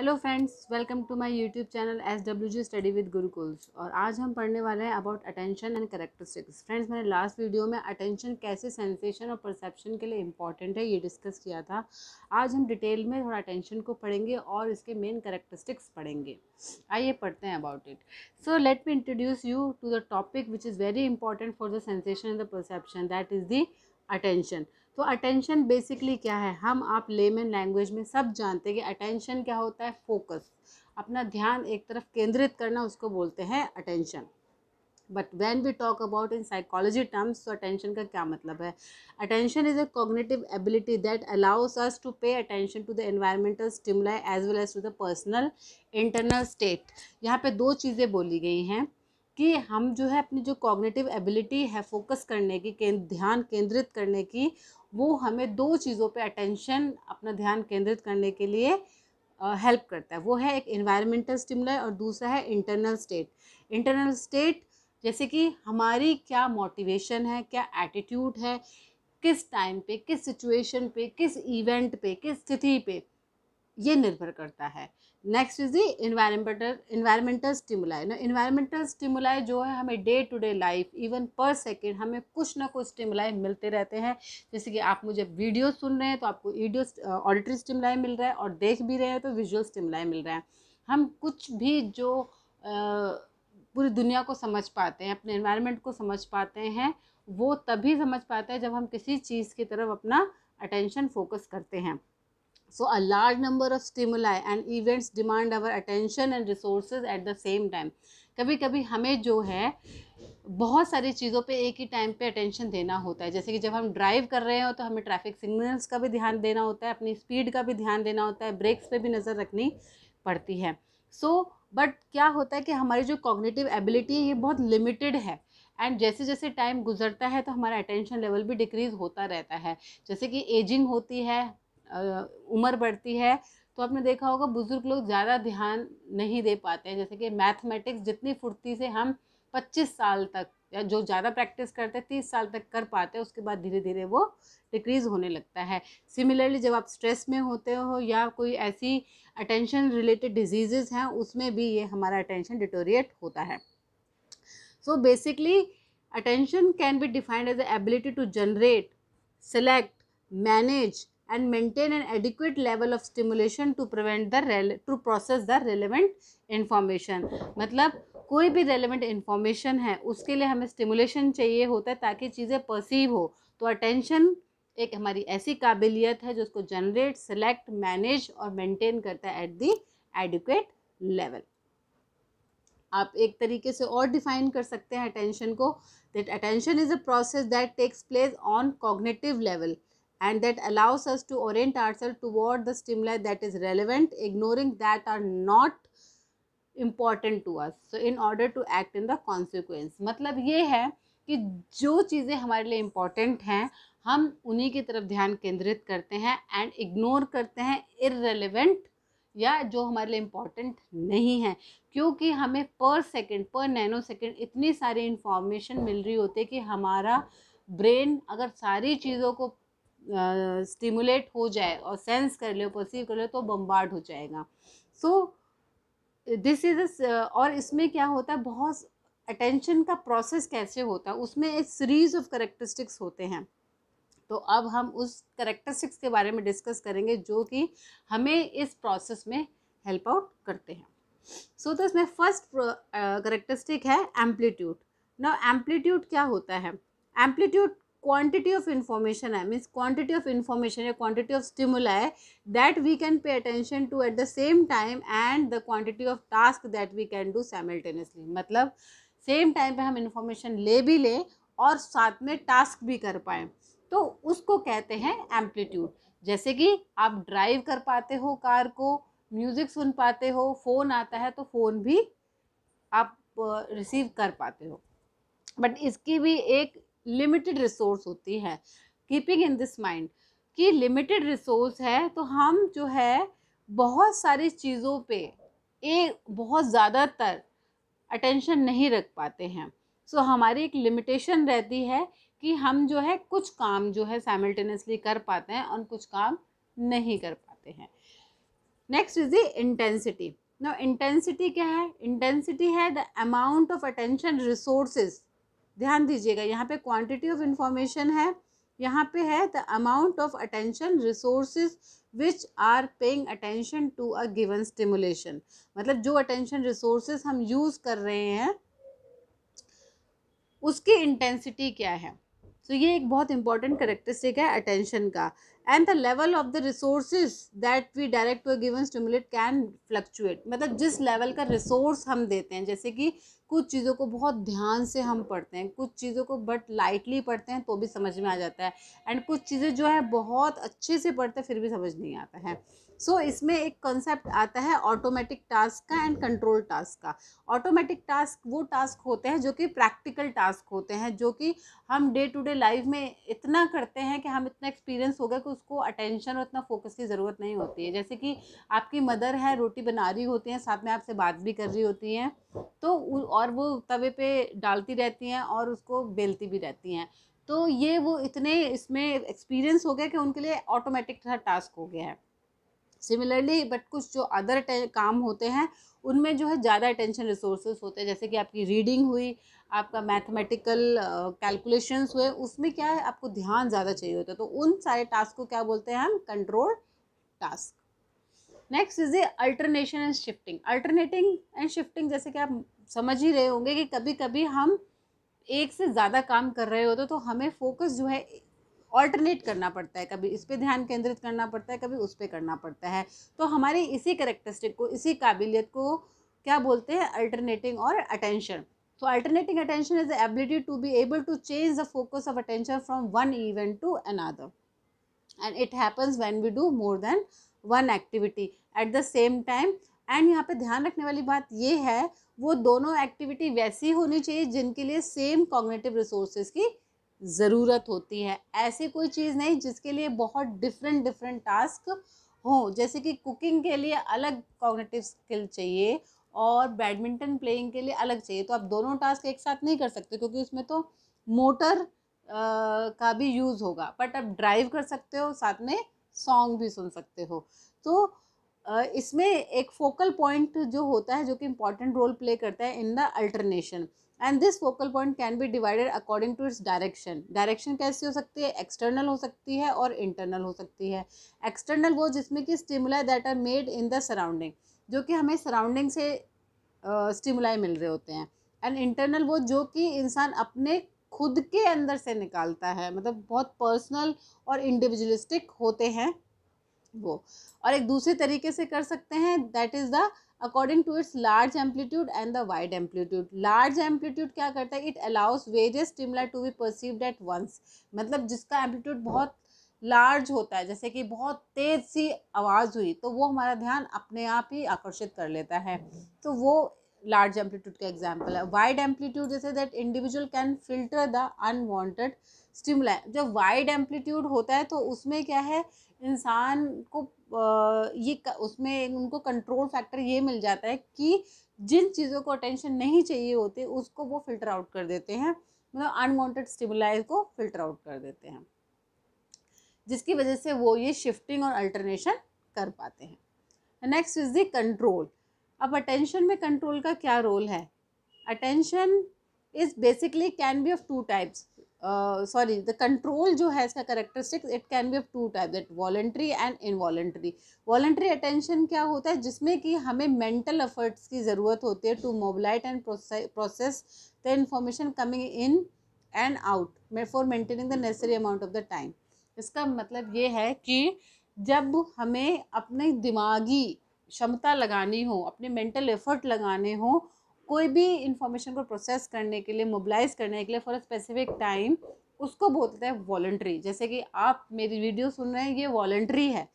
Hello friends welcome to my YouTube channel S W G study with Gurukuls और आज हम पढ़ने वाले हैं about attention and characteristics friends मैंने लास्ट वीडियो में अटेंशन कैसे सेंसेशन और परसेप्शन के लिए इंपॉर्टेंट है ये डिस्कस किया था आज हम डिटेल में थोड़ा अटेंशन को पढ़ेंगे और इसके मेन करेक्टरिस्टिक्स पढ़ेंगे आइए पढ़ते हैं about it so let me introduce you to the topic which is very important for the sensation and the perception that is the attention तो अटेंशन बेसिकली क्या है हम आप लेमन लैंग्वेज में सब जानते हैं कि अटेंशन क्या होता है फोकस अपना ध्यान एक तरफ केंद्रित करना उसको बोलते हैं attention but when we talk about in psychology terms तो अटेंशन का क्या मतलब है attention is a cognitive ability that allows us to pay attention to the environmental stimuli as well as to the personal internal state यहाँ पे दो चीज़ें बोली गई हैं कि हम जो है अपनी जो कॉग्नेटिव एबिलिटी है फोकस करने की ध्यान केंद्रित करने की वो हमें दो चीज़ों पे अटेंशन अपना ध्यान केंद्रित करने के लिए हेल्प करता है वो है एक इन्वायरमेंटल स्टिमुलर और दूसरा है इंटरनल स्टेट इंटरनल स्टेट जैसे कि हमारी क्या मोटिवेशन है क्या एटीट्यूड है किस टाइम पे किस सिचुएशन पे किस इवेंट पे किस स्थिति पे ये निर्भर करता है next is the environmental environmental stimuli ना इन्वायरमेंटल स्टिमुलाई जो है हमें day to day life even per second हमें कुछ ना कुछ स्टिमुलाई मिलते रहते हैं जैसे कि आप मुझे वीडियो सुन रहे हैं तो आपको वीडियो ऑडिटरी स्टिमुलाई मिल रहा है और देख भी रहे हैं तो विजुअल स्टिमुलाई मिल रहा है हम कुछ भी जो पूरी दुनिया को समझ पाते हैं अपने इन्वायरमेंट को समझ पाते हैं वो तभी समझ पाते हैं जब हम किसी चीज़ की तरफ अपना अटेंशन फोकस करते हैं So a large number of stimuli and events demand our attention and resources at the same time. कभी कभी हमें जो है बहुत सारी चीज़ों पे एक ही टाइम पे अटेंशन देना होता है जैसे कि जब हम ड्राइव कर रहे हो तो हमें ट्रैफिक सिग्नल्स का भी ध्यान देना होता है अपनी स्पीड का भी ध्यान देना होता है ब्रेक्स पे भी नज़र रखनी पड़ती है सो so, बट क्या होता है कि हमारी जो कॉग्निटिव एबिलिटी है ये बहुत लिमिटेड है एंड जैसे जैसे टाइम गुजरता है तो हमारा अटेंशन लेवल भी डिक्रीज़ होता रहता है जैसे कि एजिंग होती है उम्र बढ़ती है तो आपने देखा होगा बुज़ुर्ग लोग ज़्यादा ध्यान नहीं दे पाते हैं जैसे कि मैथमेटिक्स जितनी फुर्ती से हम पच्चीस साल तक या जो ज़्यादा प्रैक्टिस करते हैं तीस साल तक कर पाते हैं उसके बाद धीरे धीरे वो डिक्रीज़ होने लगता है सिमिलरली जब आप स्ट्रेस में होते हो या कोई ऐसी अटेंशन रिलेटेड डिजीज़ हैं उसमें भी ये हमारा अटेंशन डिटोरिएट होता है so basically attention can be defined as ability to generate select manage and maintain an adequate level of stimulation to prevent the to process the relevant information मतलब कोई भी रेलिवेंट इन्फॉर्मेशन है उसके लिए हमें stimulation चाहिए होता है ताकि चीज़ें परसीव हो तो अटेंशन एक हमारी ऐसी काबिलियत है जो उसको जनरेट सेलेक्ट मैनेज और मेंटेन करता है एट दी एडिक्वेट लेवल आप एक तरीके से और डिफाइन कर सकते हैं अटेंशन को that attention is a process that takes place on cognitive level and that allows us to orient ourselves toward the stimuli that is relevant, ignoring that are not important to us. So, in order to act in the consequence. मतलब ये है कि जो चीज़ें हमारे लिए important हैं हम उन्हीं की तरफ ध्यान केंद्रित करते हैं एंड इग्नोर करते हैं इरेलीवेंट या जो हमारे लिए इम्पॉर्टेंट नहीं है क्योंकि हमें पर सेकंड पर नैनो सेकंड इतनी सारी इन्फॉर्मेशन मिल रही होती है कि हमारा ब्रेन अगर सारी चीज़ों को स्टिमुलेट हो जाए और सेंस कर ले परसीव कर ले तो बम्बार्ड हो जाएगा सो दिस इज़ और इसमें क्या होता है बहुत अटेंशन का प्रोसेस कैसे होता है उसमें एक सीरीज ऑफ करेक्टरिस्टिक्स होते हैं तो अब हम उस करेक्टरिस्टिक्स के बारे में डिस्कस करेंगे जो कि हमें इस प्रोसेस में हेल्प आउट करते हैं सो तो इसमें फर्स्ट करेक्टरिस्टिक है एम्पलीट्यूड ना एम्पलीट्यूड क्या होता है एम्पलीट्यूड क्वांटिटी ऑफ इन्फॉर्मेशन है मीन्स क्वांटिटी ऑफ इन्फॉर्मेशन है क्वांटिटी ऑफ स्टिमुला है that we can pay attention to at the same time and the quantity of task that we can do simultaneously मतलब same time पे हम information ले भी लें और साथ में टास्क भी कर पाएँ तो उसको कहते हैं एम्पलीट्यूड जैसे कि आप ड्राइव कर पाते हो कार को म्यूज़िक सुन पाते हो फ़ोन आता है तो फ़ोन भी आप रिसीव कर पाते हो बट इसकी भी एक लिमिटेड रिसोर्स होती है कीपिंग इन दिस माइंड कि लिमिटेड रिसोर्स है तो हम जो है बहुत सारी चीज़ों पे एक बहुत ज़्यादातर अटेंशन नहीं रख पाते हैं सो so, हमारी एक लिमिटेशन रहती है कि हम जो है कुछ काम जो है साइमल्टेनियसली कर पाते हैं और कुछ काम नहीं कर पाते हैं नेक्स्ट इज द इंटेंसिटी ना इंटेंसिटी क्या है इंटेंसिटी है the amount of attention resources ध्यान दीजिएगा यहाँ पे क्वांटिटी ऑफ इंफॉर्मेशन है यहाँ पे है the amount of attention resources which are paying attention to a given stimulation मतलब जो अटेंशन रिसोर्सेज हम यूज़ कर रहे हैं उसकी इंटेंसिटी क्या है सो ये एक बहुत इंपॉर्टेंट करेक्टरिस्टिक है अटेंशन का and the level of the resources that we direct to given stimulate can fluctuate मतलब जिस लेवल का रिसोर्स हम देते हैं जैसे कि कुछ चीज़ों को बहुत ध्यान से हम पढ़ते हैं कुछ चीज़ों को बट लाइटली पढ़ते हैं तो भी समझ में आ जाता है एंड कुछ चीज़ें जो है बहुत अच्छे से पढ़ते हैं फिर भी समझ नहीं आता है सो so, इसमें एक कॉन्सेप्ट आता है ऑटोमेटिक टास्क का एंड कंट्रोल टास्क का ऑटोमेटिक टास्क वो टास्क होते हैं जो कि प्रैक्टिकल टास्क होते हैं जो कि हम डे टू डे लाइफ में इतना करते हैं कि हम इतना एक्सपीरियंस हो गया कि उसको अटेंशन और इतना फोकस की ज़रूरत नहीं होती है जैसे कि आपकी मदर है रोटी बना रही होती हैं साथ में आपसे बात भी कर रही होती हैं तो और वो तवे पे डालती रहती हैं और उसको बेलती भी रहती हैं तो ये वो इतने इसमें एक्सपीरियंस हो गया कि उनके लिए ऑटोमेटिक टास्क हो गया है सिमिलरली बट कुछ जो अदर काम होते हैं उनमें जो है ज़्यादा अटेंशन रिसोर्सेज होते हैं जैसे कि आपकी रीडिंग हुई आपका मैथमेटिकल कैलकुलेशंस हुए उसमें क्या है आपको ध्यान ज़्यादा चाहिए होता है तो उन सारे टास्क को क्या बोलते हैं हम control task next is a alternation and shifting alternating and shifting जैसे कि आप समझ ही रहे होंगे कि कभी कभी हम एक से ज़्यादा काम कर रहे होते तो हमें फोकस जो है ऑल्टरनेट करना पड़ता है कभी इस पर ध्यान केंद्रित करना पड़ता है कभी उस पर करना पड़ता है तो हमारी इसी करेक्टरिस्टिक को इसी काबिलियत को क्या बोलते हैं अल्टरनेटिंग और अटेंशन तो alternating attention is the ability to be able to change the focus of attention from one event to another and it happens when we do more than one activity at the same time एंड यहाँ पे ध्यान रखने वाली बात ये है वो दोनों एक्टिविटी वैसी होनी चाहिए जिनके लिए सेम कॉग्नेटिव रिसोर्सेज की ज़रूरत होती है ऐसी कोई चीज़ नहीं जिसके लिए बहुत डिफरेंट डिफरेंट टास्क हो जैसे कि कुकिंग के लिए अलग कॉग्नेटिव स्किल चाहिए और बैडमिंटन प्लेइंग के लिए अलग चाहिए तो आप दोनों टास्क एक साथ नहीं कर सकते क्योंकि उसमें तो मोटर आ, का भी यूज़ होगा बट आप ड्राइव कर सकते हो साथ में सॉन्ग भी सुन सकते हो तो इसमें एक फोकल पॉइंट जो होता है जो कि इम्पॉर्टेंट रोल प्ले करता है in the alternation and this focal point can be divided according to its direction direction कैसी हो सकती है एक्सटर्नल हो सकती है और इंटरनल हो सकती है एक्सटर्नल वो जिसमें कि stimuli that are made in the surrounding जो कि हमें सराउंडिंग से स्टिमुलाई uh, मिल रहे होते हैं एंड इंटरनल वो जो कि इंसान अपने खुद के अंदर से निकालता है मतलब बहुत पर्सनल और इंडिविजुअलिस्टिक होते हैं वो और एक दूसरे तरीके से कर सकते हैं that is the according to its large amplitude and the wide amplitude large amplitude क्या करता है it allows various stimuli to be perceived at once मतलब जिसका एम्पलीट्यूड बहुत लार्ज होता है जैसे कि बहुत तेज सी आवाज़ हुई तो वो हमारा ध्यान अपने आप ही आकर्षित कर लेता है तो वो लार्ज एम्पलीट्यूड का एग्जाम्पल है वाइड एम्पलीट्यूड जैसे that individual can filter the unwanted stimuli जब वाइड एम्पलीट्यूड होता है तो उसमें क्या है इंसान को ये उसमें उनको कंट्रोल फैक्टर ये मिल जाता है कि जिन चीज़ों को अटेंशन नहीं चाहिए होते उसको वो फिल्टर आउट कर देते हैं मतलब अनवांटेड स्टिमुलाइज को फिल्टर आउट कर देते हैं जिसकी वजह से वो ये शिफ्टिंग और अल्टरनेशन कर पाते हैं नेक्स्ट इज द कंट्रोल अब अटेंशन में कंट्रोल का क्या रोल है attention is basically can be of two types sorry the control जो है इसका characteristics it can be of two type that voluntary and involuntary voluntary attention क्या होता है जिसमें कि हमें मेंटल एफर्ट्स की ज़रूरत होती है to mobilize and process the information coming in and out for maintaining the necessary amount of the time इसका मतलब ये है कि जब हमें अपने दिमागी क्षमता लगानी हो अपने मेंटल एफर्ट लगाने हों कोई भी इंफॉर्मेशन को प्रोसेस करने के लिए मोबिलाइज करने के लिए फॉर अ स्पेसिफिक टाइम उसको बोलते हैं वॉल्ट्री जैसे कि आप मेरी वीडियो सुन रहे हैं ये वॉल्ट्री है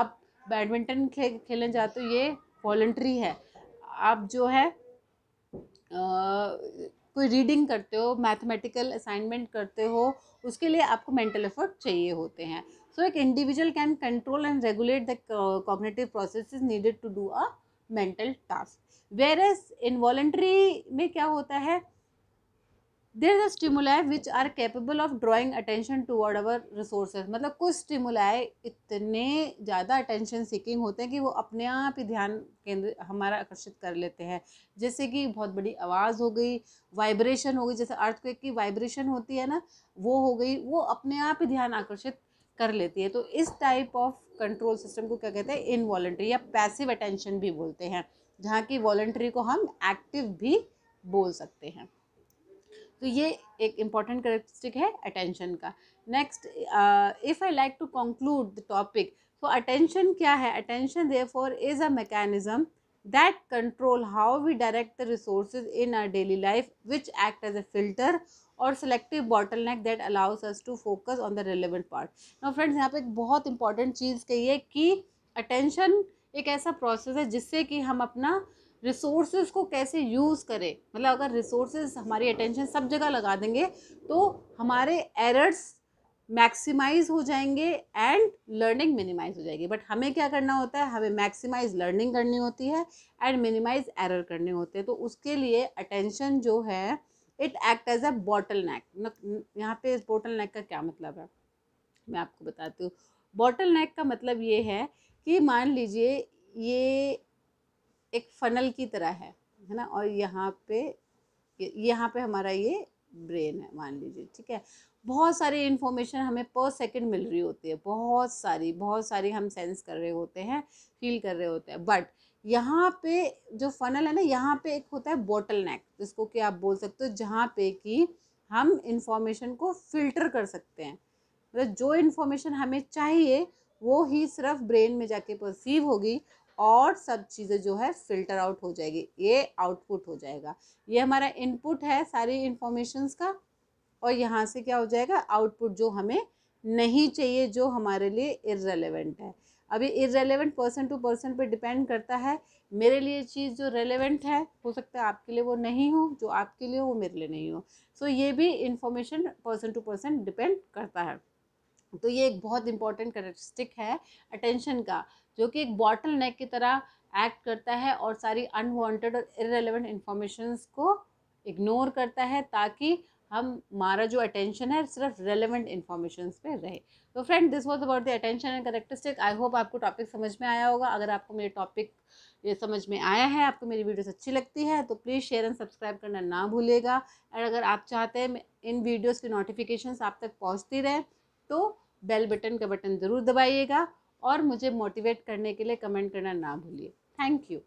आप बैडमिंटन खे खेलने जाते हो ये वॉल्ट्री है आप जो है आ, कोई रीडिंग करते हो मैथमेटिकल असाइनमेंट करते हो उसके लिए आपको मेंटल एफर्ट चाहिए होते हैं सो एक individual can control and regulate the cognitive process is needed to do a mental task whereas involuntary में क्या होता है there the stimuli which are capable of drawing attention toward our resources मतलब कुछ स्टिमुलाय इतने ज़्यादा attention seeking होते हैं कि वो अपने आप ही ध्यान केंद्र हमारा आकर्षित कर लेते हैं जैसे कि बहुत बड़ी आवाज़ हो गई वाइब्रेशन हो गई जैसे अर्थक्वेक की वाइब्रेशन होती है ना वो हो गई वो अपने आप ही ध्यान आकर्षित कर लेती है तो इस टाइप ऑफ कंट्रोल सिस्टम को क्या कहते हैं इनवॉलेंट्री या पैसिव अटेंशन भी बोलते हैं जहाँ की वॉलेंट्री को हम एक्टिव भी बोल सकते हैं तो ये एक इम्पॉर्टेंट करेक्टरिस्टिक है अटेंशन का next if I like to conclude the topic तो अटेंशन क्या है attention therefore is a mechanism that control how we direct the resource in our daily life which act as a filter और selective bottleneck that allows us to focus on the relevant part no friends यहाँ पे एक बहुत important चीज़ कही है कि attention एक ऐसा प्रोसेस है जिससे कि हम अपना रिसोर्स को कैसे यूज़ करें मतलब अगर रिसोर्स हमारी अटेंशन सब जगह लगा देंगे तो हमारे एरर्स मैक्सिमाइज हो जाएंगे एंड लर्निंग मिनिमाइज हो जाएगी बट हमें क्या करना होता है हमें मैक्सिमाइज लर्निंग करनी होती है एंड मिनिमाइज एरर करने होते हैं तो उसके लिए अटेंशन जो है it act as a bottleneck यहाँ पे इस बॉटल नेक का क्या मतलब है मैं आपको बताती हूँ बॉटल नेक का मतलब ये है कि मान लीजिए ये एक फनल की तरह है है ना और यहाँ पे यहाँ पे हमारा ये ब्रेन है मान लीजिए ठीक है बहुत सारी इन्फॉर्मेशन हमें पर सेकंड मिल रही होती है बहुत सारी बहुत सारी हम सेंस कर रहे होते हैं फील कर रहे होते हैं बट यहाँ पे जो फनल है ना यहाँ पे एक होता है बॉटल नेक जिसको कि आप बोल सकते हो जहाँ पे कि हम इंफॉर्मेशन को फिल्टर कर सकते हैं मतलब जो इन्फॉर्मेशन हमें चाहिए वो ही सिर्फ ब्रेन में जाके परसीव होगी और सब चीज़ें जो है फिल्टर आउट हो जाएगी ये आउटपुट हो जाएगा ये हमारा इनपुट है सारी इन्फॉर्मेशंस का और यहाँ से क्या हो जाएगा आउटपुट जो हमें नहीं चाहिए जो हमारे लिए इरेलीवेंट है अभी इरेलीवेंट पर्सन टू पर्सन पे डिपेंड करता है मेरे लिए चीज़ जो रेलेवेंट है हो सकता है आपके लिए वो नहीं हो जो आपके लिए हो वो मेरे लिए नहीं हो सो so, ये भी information person to person depend करता है तो ये एक बहुत इंपॉर्टेंट करेक्टरिस्टिक है अटेंशन का जो कि एक बॉटल नेक की तरह एक्ट करता है और सारी अनवांटेड और इरेलीवेंट इन्फॉर्मेशंस को इग्नोर करता है ताकि हम हमारा जो अटेंशन है सिर्फ रेलिवेंट इन्फॉर्मेशन पे रहे तो friend this was about the attention and characteristic I hope आपको टॉपिक समझ में आया होगा अगर आपको मेरे टॉपिक ये समझ में आया है आपको मेरी वीडियोस अच्छी लगती है तो प्लीज़ शेयर एंड सब्सक्राइब करना ना भूलेगा एंड अगर आप चाहते हैं इन वीडियोज़ की नोटिफिकेशन आप तक पहुँचती रहे तो बेल बटन का बटन ज़रूर दबाइएगा और मुझे मोटिवेट करने के लिए कमेंट करना ना भूलिए थैंक यू